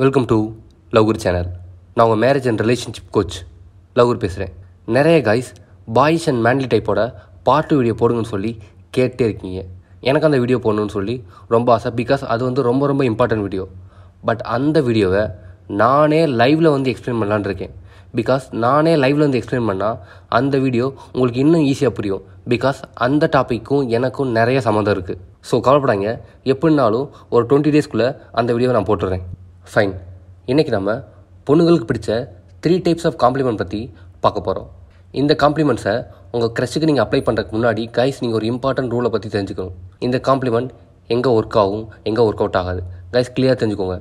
welcome to லவ்குர் channel நான் உங்கள் marriage and relationship coach லவ்குர் பேசுகிறேன் நிறைய கைஸ் பாய்ஸ் அண்ட் மேன்லி டைப்போட பாட்டு வீடியோ போடுங்கன்னு சொல்லி கேட்டே இருக்கீங்க எனக்கு அந்த வீடியோ போடணுன்னு சொல்லி ரொம்ப ஆசை பிகாஸ் அது வந்து ரொம்ப ரொம்ப இம்பார்ட்டன்ட் வீடியோ பட் அந்த வீடியோவை நானே லைவில் வந்து எக்ஸ்பிளைன் பண்ணலான் இருக்கேன் பிகாஸ் நானே லைவில் வந்து எக்ஸ்பிளைன் பண்ணால் அந்த வீடியோ உங்களுக்கு இன்னும் ஈஸியாக புரியும் பிகாஸ் அந்த டாப்பிக்கும் எனக்கும் நிறைய சம்மந்தம் இருக்குது ஸோ கவலைப்படாங்க எப்படின்னாலும் ஒரு டுவெண்ட்டி டேஸ்க்குள்ளே அந்த வீடியோவை நான் போட்டுடுறேன் ஃபைன் இன்றைக்கி நம்ம பொண்ணுங்களுக்கு பிடிச்ச த்ரீ டைப்ஸ் ஆஃப் காம்ப்ளிமெண்ட் பற்றி பார்க்க போகிறோம் இந்த காம்ப்ளிமெண்ட்ஸை உங்கள் க்ரெஷுக்கு நீங்கள் அப்ளை பண்ணுறதுக்கு முன்னாடி கைஸ் நீங்கள் ஒரு இம்பார்ட்டன்ட் ரூலை பற்றி தெரிஞ்சுக்கணும் இந்த காம்ப்ளிமெண்ட் எங்கே ஒர்க் ஆகும் எங்கே ஒர்க் அவுட் ஆகாது கைஸ் கிளியராக தெரிஞ்சுக்கோங்க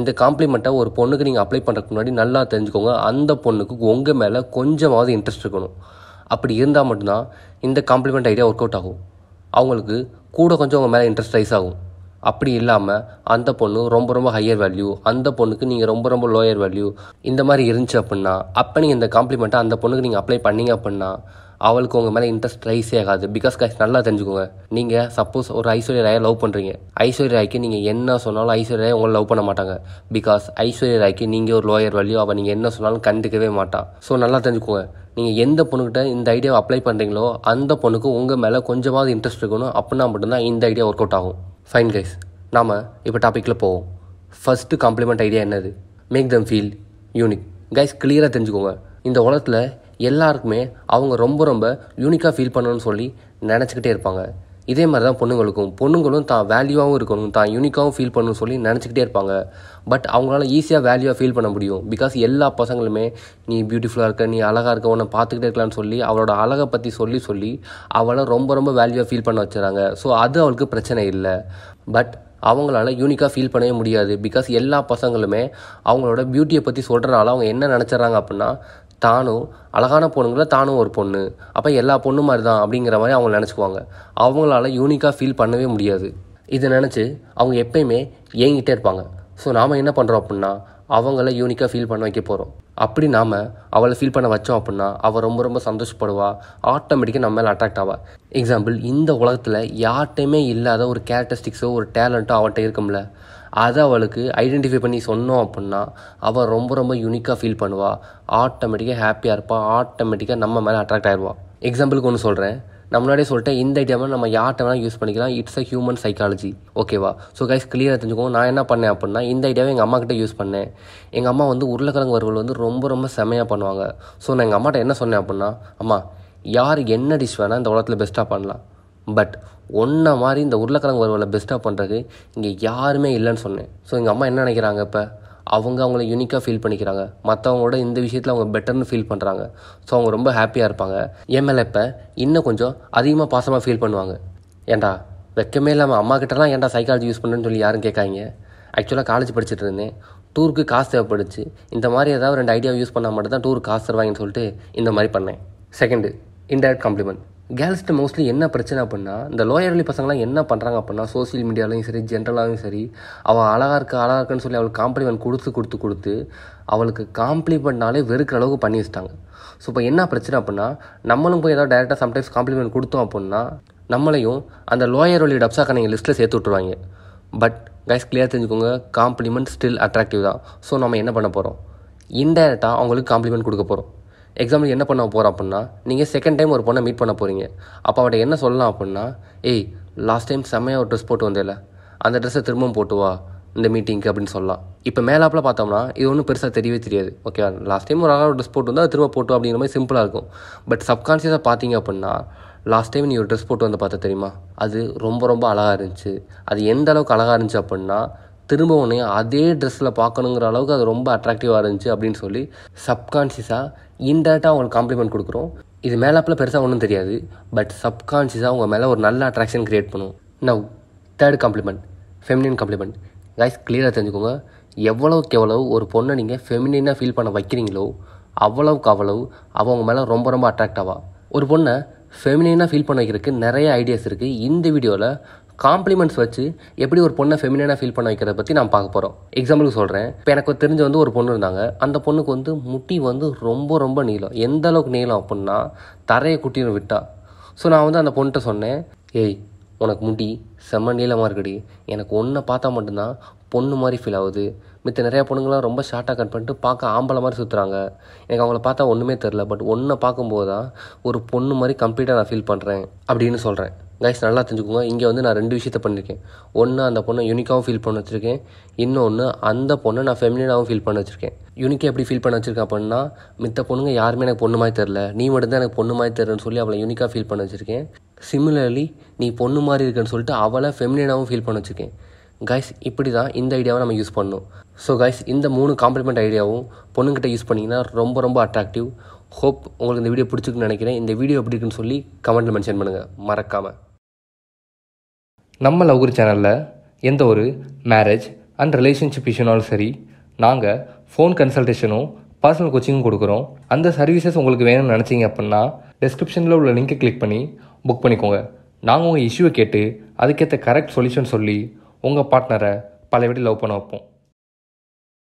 இந்த காம்ப்ளிமெண்ட்டை ஒரு பொண்ணுக்கு நீங்கள் அப்ளை பண்ணுறதுக்கு முன்னாடி நல்லா தெரிஞ்சுக்கோங்க அந்த பொண்ணுக்கு உங்கள் மேலே கொஞ்சமாவது இன்ட்ரெஸ்ட் இருக்கணும் அப்படி இருந்தால் மட்டும்தான் இந்த காம்ப்ளிமெண்ட் ஐடியா ஒர்க் அவுட் ஆகும் அவங்களுக்கு கூட கொஞ்சம் உங்கள் மேலே இன்ட்ரெஸ்ட் ரைஸ் ஆகும் அப்படி இல்லாமல் அந்த பொண்ணு ரொம்ப ரொம்ப ஹையர் வேல்யூ அந்த பொண்ணுக்கு நீங்கள் ரொம்ப ரொம்ப லோயர் வேல்யூ இந்த மாதிரி இருந்துச்சு அப்படின்னா அப்போ நீங்கள் இந்த காம்ப்ளிமெண்ட்டை அந்த பொண்ணுக்கு நீங்கள் அப்ளை பண்ணீங்க அப்படின்னா அவளுக்கு உங்கள் மேலே இன்ட்ரெஸ்ட் ரைஸே ஆகாது பிகாஸ் கைஸ் நல்லா தெரிஞ்சுக்கோங்க நீங்கள் சப்போஸ் ஒரு ஐஸ்வர்ய ராயை லவ் பண்ணுறீங்க ஐஸ்வர்யா ராய்க்கு நீங்கள் என்ன சொன்னாலும் ஐஸ்வர்யா ராய் உங்களை லவ் பண்ண மாட்டாங்க பிகாஸ் ஐஸ்வர்யா ராய்க்கு நீங்கள் ஒரு லோயர் வேல்யூ அவள் நீங்கள் என்ன சொன்னாலும் கண்டுக்கவே மாட்டான் ஸோ நல்லா தெரிஞ்சுக்கோங்க நீங்கள் எந்த பொண்ணுக்கிட்ட இந்த ஐடியாவை அப்ளை பண்ணுறீங்களோ அந்த பொண்ணுக்கு உங்கள் மேலே கொஞ்சமாவது இன்ட்ரெஸ்ட் இருக்கணும் அப்படின்னா மட்டும்தான் இந்த ஐடியா ஒர்க் அவுட் ஆகும் ஃபைன் கைஸ் நாம் இப்போ டாப்பிக்கில் போவோம் ஃபஸ்ட்டு காம்ப்ளிமெண்ட் ஐடியா என்னது make them feel unique guys கிளியராக தெரிஞ்சுக்கோங்க இந்த உலகத்தில் எல்லாருக்குமே அவங்க ரொம்ப ரொம்ப யூனிக்காக ஃபீல் பண்ணணும்னு சொல்லி நினச்சிக்கிட்டே இருப்பாங்க இதே மாதிரி தான் பொண்ணுங்களுக்கும் பொண்ணுங்களும் தான் வேல்யூவாகவும் இருக்கணும் தான் யூனிக்காகவும் ஃபீல் பண்ணணும்னு சொல்லி நினச்சிக்கிட்டே இருப்பாங்க பட் அவங்களால ஈஸியாக வேல்யூவாக ஃபீல் பண்ண முடியும் பிகாஸ் எல்லா பசங்களுமே நீ பியூட்டிஃபுல்லாக இருக்க நீ அழகாக இருக்க உன்னை பார்த்துக்கிட்டே இருக்கலாம்னு சொல்லி அவளோட அழகை பற்றி சொல்லி சொல்லி அவளை ரொம்ப ரொம்ப வேல்யூவாக ஃபீல் பண்ண வச்சுறாங்க ஸோ அது அவளுக்கு பிரச்சனை இல்லை பட் அவங்களால யூனிக்காக ஃபீல் பண்ணவே முடியாது பிகாஸ் எல்லா பசங்களுமே அவங்களோட பியூட்டியை பற்றி சொல்கிறனால அவங்க என்ன நினச்சிட்றாங்க அப்படின்னா தானும் அழகான பொண்ணுங்கள தானும் ஒரு பொண்ணு அப்போ எல்லா பொண்ணு மாதிரி தான் அப்படிங்கிற மாதிரி அவங்க நினச்சிக்குவாங்க அவங்களால யூனிக்காக ஃபீல் பண்ணவே முடியாது இதை நினச்சி அவங்க எப்பயுமே ஏங்கிட்டே இருப்பாங்க ஸோ நாம் என்ன பண்ணுறோம் அப்படின்னா அவங்கள யூனிக்காக ஃபீல் பண்ண வைக்க போகிறோம் அப்படி நாம் அவளை ஃபீல் பண்ண வச்சோம் அப்படின்னா அவள் ரொம்ப ரொம்ப சந்தோஷப்படுவா ஆட்டோமேட்டிக்காக நம்ம மேலே அட்ராக்ட் ஆவா எக்ஸாம்பிள் இந்த உலகத்தில் யார்கிட்டையுமே இல்லாத ஒரு கேரக்டரிஸ்டிக்ஸோ ஒரு டேலண்ட்டோ அவட்ட இருக்கும்ல அதை அவளுக்கு ஐடென்டிஃபை பண்ணி சொன்னோம் அப்படின்னா அவள் ரொம்ப ரொம்ப யூனிக்காக ஃபீல் பண்ணுவாள் ஆட்டோமேட்டிக்காக ஹாப்பியாக இருப்பாள் ஆட்டோமேட்டிக்காக நம்ம மேலே அட்ராக்ட் ஆகிடுவாள் எக்ஸாம்பிளுக்கு ஒன்று சொல்கிறேன் நம்ம முன்னாடியே சொல்லிட்டேன் இந்த ஐடியாவை நம்ம யார்கிட்ட வேணால் யூஸ் பண்ணிக்கலாம் இட்ஸ் அ ஹியூமன் சைக்காலஜி ஓகேவா ஸோ கைஸ் கிளியராக தெரிஞ்சுக்கோ நான் என்ன பண்ணேன் அப்படின்னா இந்த ஐடியாவை எங்கள் அம்மாக்கிட்ட யூஸ் பண்ணேன் எங்கள் அம்மா வந்து உருளைக்கிழங்கு வறுவல் வந்து ரொம்ப ரொம்ப செமையாக பண்ணுவாங்க ஸோ நான் எங்கள் அம்மாட்ட என்ன சொன்னேன் அப்படின்னா அம்மா யார் என்ன டிஷ் வேணால் இந்த உலகத்தில் பெஸ்ட்டாக பண்ணலாம் பட் ஒன்றை மாதிரி இந்த உருளைக்கிழங்கு வருவாயில் பெஸ்ட்டாக பண்ணுறது இங்கே யாருமே இல்லைன்னு சொன்னேன் ஸோ எங்கள் அம்மா என்ன நினைக்கிறாங்க இப்போ அவங்க அவங்கள யூனிக்காக ஃபீல் பண்ணிக்கிறாங்க மற்றவங்களோட இந்த விஷயத்தில் அவங்க பெட்டர்னு ஃபீல் பண்ணுறாங்க ஸோ அவங்க ரொம்ப ஹாப்பியாக இருப்பாங்க என் மேலே இப்போ இன்னும் கொஞ்சம் அதிகமாக பாசமாக ஃபீல் பண்ணுவாங்க ஏண்டா வெக்கமே இல்லாமல் அம்மா கிட்டலாம் ஏன்டா சைக்காலஜி யூஸ் பண்ணுன்னு சொல்லி யாரும் கேட்காங்க ஆக்சுவலாக காலேஜ் படிச்சுட்டு இருந்தேன் டூருக்கு காசு தேவைப்படுச்சு இந்த மாதிரி ஏதாவது ரெண்டு ஐடியாவை யூஸ் பண்ணால் மட்டும் தான் டூருக்கு காசு தருவாங்கன்னு சொல்லிட்டு இந்த மாதிரி பண்ணேன் செகண்டு இன்டைரக்ட் காம்ப்ளிமெண்ட் கேர்ள்ஸ்ட்டு மோஸ்ட்லி என்ன பிரச்சனை அப்படின்னா இந்த லோயர்லி பசங்களாம் என்ன பண்ணுறாங்க அப்படின்னா சோசியல் மீடியாலையும் சரி ஜென்ரலாகவும் சரி அவள் அழகாக இருக்கா அழகாக இருக்குன்னு சொல்லி அவளுக்கு காம்ப்ளிமெண்ட் கொடுத்து கொடுத்து கொடுத்து அவளுக்கு காம்ப்ளிமெண்ட்னாலே வெறுக்கிற அளவுக்கு பண்ணி வச்சிட்டாங்க ஸோ இப்போ என்ன பிரச்சனை அப்படின்னா நம்மளும் போய் ஏதாவது டேரெக்டாக சம்டைம்ஸ் காம்ப்ளிமெண்ட் கொடுத்தோம் அப்படின்னா நம்மளையும் அந்த லோயர் ஒலி நீங்கள் லிஸ்ட்டில் சேர்த்து விட்ருவாங்க பட் கைஸ் கிளியர் தெரிஞ்சுக்கோங்க காம்ப்ளிமெண்ட் ஸ்டில் அட்ராக்டிவ் தான் ஸோ நம்ம என்ன பண்ண போகிறோம் இன்டைரக்டாக அவங்களுக்கு காம்ப்ளிமெண்ட் கொடுக்க போகிறோம் எக்ஸாம்பிள் என்ன பண்ண போகிறோம் அப்படின்னா நீங்கள் செகண்ட் டைம் ஒரு பொண்ணை மீட் பண்ண போகிறீங்க அப்போ அவட்ட என்ன சொல்லலாம் அப்படின்னா ஏய் லாஸ்ட் டைம் செம்மையாக ஒரு ட்ரெஸ் போட்டு வந்தேல அந்த ட்ரெஸ்ஸை திரும்பவும் போட்டு வா இந்த மீட்டிங்க்கு அப்படின்னு சொல்லலாம் இப்போ மேலாப்பில் பார்த்தோம்னா இது ஒன்றும் பெருசாக தெரியவே தெரியாது ஓகே லாஸ்ட் டைம் ஒரு அழகாக ட்ரெஸ் போட்டு வந்தால் அது திரும்ப போட்டு அப்படிங்கிற மாதிரி சிம்பிளாக இருக்கும் பட் சப்கான்ஷியஸாக பார்த்தீங்க அப்படின்னா லாஸ்ட் டைம் நீ ஒரு ட்ரெஸ் போட்டு வந்து பார்த்தா தெரியுமா அது ரொம்ப ரொம்ப அழகாக இருந்துச்சு அது எந்த அளவுக்கு அழகாக இருந்துச்சு அப்படின்னா திரும்ப உன்னையும் அதே ட்ரெஸ்ஸில் பார்க்கணுங்கிற அளவுக்கு அது ரொம்ப அட்ராக்டிவாக இருந்துச்சு அப்படின்னு சொல்லி சப்கான்ஷியஸாக இன்டெரக்டாக அவங்களுக்கு காம்ப்ளிமெண்ட் கொடுக்குறோம் இது மேலாப்பில் பெருசாக ஒன்றும் தெரியாது பட் சப்கான்ஷியஸாக அவங்க மேலே ஒரு நல்ல அட்ராக்ஷன் க்ரியேட் பண்ணும் now third compliment feminine compliment guys கிளியராக தெரிஞ்சுக்கோங்க எவ்வளோக்கு எவ்வளவு ஒரு பொண்ணை நீங்கள் ஃபெமினினாக ஃபீல் பண்ண வைக்கிறீங்களோ அவ்வளவுக்கு அவ்வளவு அவங்க மேலே ரொம்ப ரொம்ப அட்ராக்ட் ஆவா ஒரு பொண்ணை ஃபெமினினாக ஃபீல் பண்ண வைக்கிறதுக்கு நிறைய ஐடியாஸ் இருக்குது இந்த வீடியோவில் காம்ப்ளிமெண்ட்ஸ் வச்சு எப்படி ஒரு பொண்ணை ஃபெமினாக ஃபீல் பண்ண வைக்கிறத பற்றி நான் பார்க்க போகிறோம் எக்ஸாம்பிளுக்கு சொல்கிறேன் இப்போ எனக்கு தெரிஞ்ச வந்து ஒரு பொண்ணு இருந்தாங்க அந்த பொண்ணுக்கு வந்து முட்டி வந்து ரொம்ப ரொம்ப நீளம் எந்த அளவுக்கு நீளம் அப்படின்னா தரையை குட்டின்னு விட்டா ஸோ நான் வந்து அந்த பொண்ணுகிட்ட சொன்னேன் ஏய் உனக்கு முட்டி செம்ம நீளமாக இருக்குடி எனக்கு ஒன்றை பார்த்தா மட்டும்தான் பொண்ணு மாதிரி ஃபீல் ஆகுது மித்த நிறையா பொண்ணுங்களாம் ரொம்ப ஷார்ட்டாக கட் பண்ணிட்டு பார்க்க ஆம்பளை மாதிரி சுற்றுறாங்க எனக்கு அவங்கள பார்த்தா ஒன்றுமே தெரில பட் ஒன்றை பார்க்கும்போது தான் ஒரு பொண்ணு மாதிரி கம்ப்ளீட்டாக நான் ஃபீல் பண்ணுறேன் அப்படின்னு சொல்கிறேன் கைஸ் நல்லா தெரிஞ்சுக்கோங்க இங்கே வந்து நான் ரெண்டு விஷயத்த பண்ணியிருக்கேன் ஒன்று அந்த பொண்ணை யூனிக்காகவும் ஃபீல் பண்ண வச்சுருக்கேன் இன்னொன்று அந்த பொண்ணை நான் ஃபெமிலினாகவும் ஃபீல் பண்ண வச்சுருக்கேன் யூனிக்கை எப்படி ஃபீல் பண்ண வச்சுருக்கேன் அப்படின்னா மித்த பொண்ணுங்க யாருமே எனக்கு பொண்ணு மாதிரி தெரில நீ மட்டும்தான் எனக்கு பொண்ணு மாதிரி தெரிலன்னு சொல்லி அவளை யூனிக்காக ஃபீல் பண்ண வச்சுருக்கேன் சிமிலர்லி நீ பொண்ணு மாதிரி இருக்குன்னு சொல்லிட்டு அவளை ஃபெமிலினாகவும் ஃபீல் பண்ண வச்சுருக்கேன் கைஸ் இப்படி தான் இந்த ஐடியாவை நம்ம யூஸ் பண்ணணும் ஸோ கைஸ் இந்த மூணு காம்ப்ளிமெண்ட் ஐடியாவும் பொண்ணுங்கிட்ட யூஸ் பண்ணிங்கன்னா ரொம்ப ரொம்ப அட்ராக்டிவ் ஹோப் உங்களுக்கு இந்த வீடியோ பிடிச்சிருக்குன்னு நினைக்கிறேன் இந்த வீடியோ எப்படி இருக்குன்னு சொல்லி கமெண்ட்டில் மென்ஷன் பண்ணுங்கள் மறக்காமல் நம்ம லவ்குரு சேனலில் எந்த ஒரு மேரேஜ் அண்ட் ரிலேஷன்ஷிப் இஷ்யூனாலும் சரி நாங்கள் ஃபோன் கன்சல்டேஷனும் பர்சனல் கோச்சிங்கும் கொடுக்குறோம் அந்த சர்வீசஸ் உங்களுக்கு வேணும்னு நினச்சிங்க அப்படின்னா டிஸ்கிரிப்ஷனில் உள்ள லிங்க்கை கிளிக் பண்ணி புக் பண்ணிக்கோங்க நாங்கள் உங்கள் இஷ்யூவை கேட்டு அதுக்கேற்ற கரெக்ட் சொல்யூஷன் சொல்லி உங்கள் பார்ட்னரை பழையபடி லவ் பண்ண வைப்போம்